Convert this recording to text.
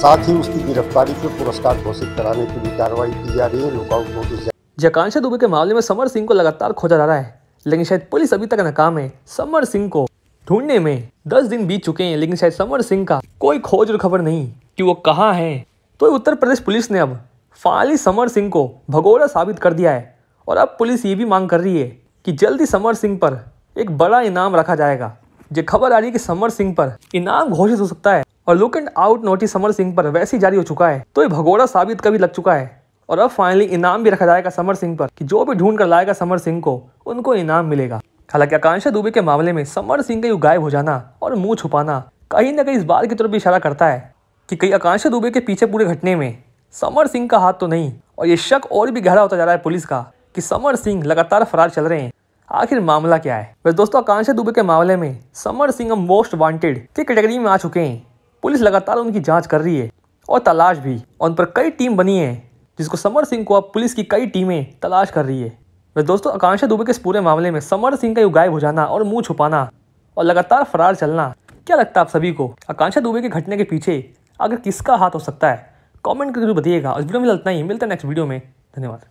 साथ ही उसकी गिरफ्तारी के पुरस्कार घोषित कराने की भी कार्रवाई की जा रही है लुकआउट नोटिस जकांशा दुबे के मामले में समर सिंह को लगातार खोजा जा रहा है लेकिन शायद पुलिस अभी तक नाकाम है समर सिंह को ढूंढने में दस दिन बीत चुके हैं लेकिन शायद समर सिंह का कोई खोज और खबर नहीं कि वो कहाँ है तो उत्तर प्रदेश पुलिस ने अब फाली समर सिंह को भगोड़ा साबित कर दिया है और अब पुलिस ये भी मांग कर रही है कि जल्दी समर सिंह पर एक बड़ा इनाम रखा जाएगा जो खबर आ रही है कि समर सिंह पर इनाम घोषित हो सकता है और look and out notice Samar Singh पर वैसे ही जारी हो चुका है तो ये भगोड़ा साबित कभी लग चुका है और अब फाइनली इनाम भी रखा जाएगा समर सिंह पर कि जो भी ढूंढ कर लाएगा समर सिंह को उनको इनाम मिलेगा हालांकि आकांक्षा दुबे के मामले में समर सिंह का यू गायब हो जाना और मुंह छुपाना कहीं ना कहीं इस बात की तरफ भी इशारा करता है कि कहीं आकांक्षा दुबे के पीछे पूरे घटने में समर सिंह का हाथ तो नहीं और ये शक और भी गहरा होता जा रहा है पुलिस का कि समर सिंह लगातार फरार चल रहे हैं आखिर मामला क्या है वैसे दोस्तों आकांक्षा दुबे के मामले में समर सिंह मोस्ट वांटेड की कैटेगरी में आ चुके हैं पुलिस लगातार उनकी जांच कर रही है और तलाश भी उन पर कई टीम बनी है जिसको समर सिंह को अब पुलिस की कई टीमें तलाश कर रही है वह दोस्तों आकांक्षा दुबे के इस पूरे मामले में समर सिंह का यूँ गायब हो जाना और मुंह छुपाना और लगातार फरार चलना क्या लगता है आप सभी को आकांक्षा दुबे के घटने के पीछे आगे किसका हाथ हो सकता है कॉमेंट करके बताइएगा इस वीडियो में इतना ही मिलता है नेक्स्ट वीडियो में धन्यवाद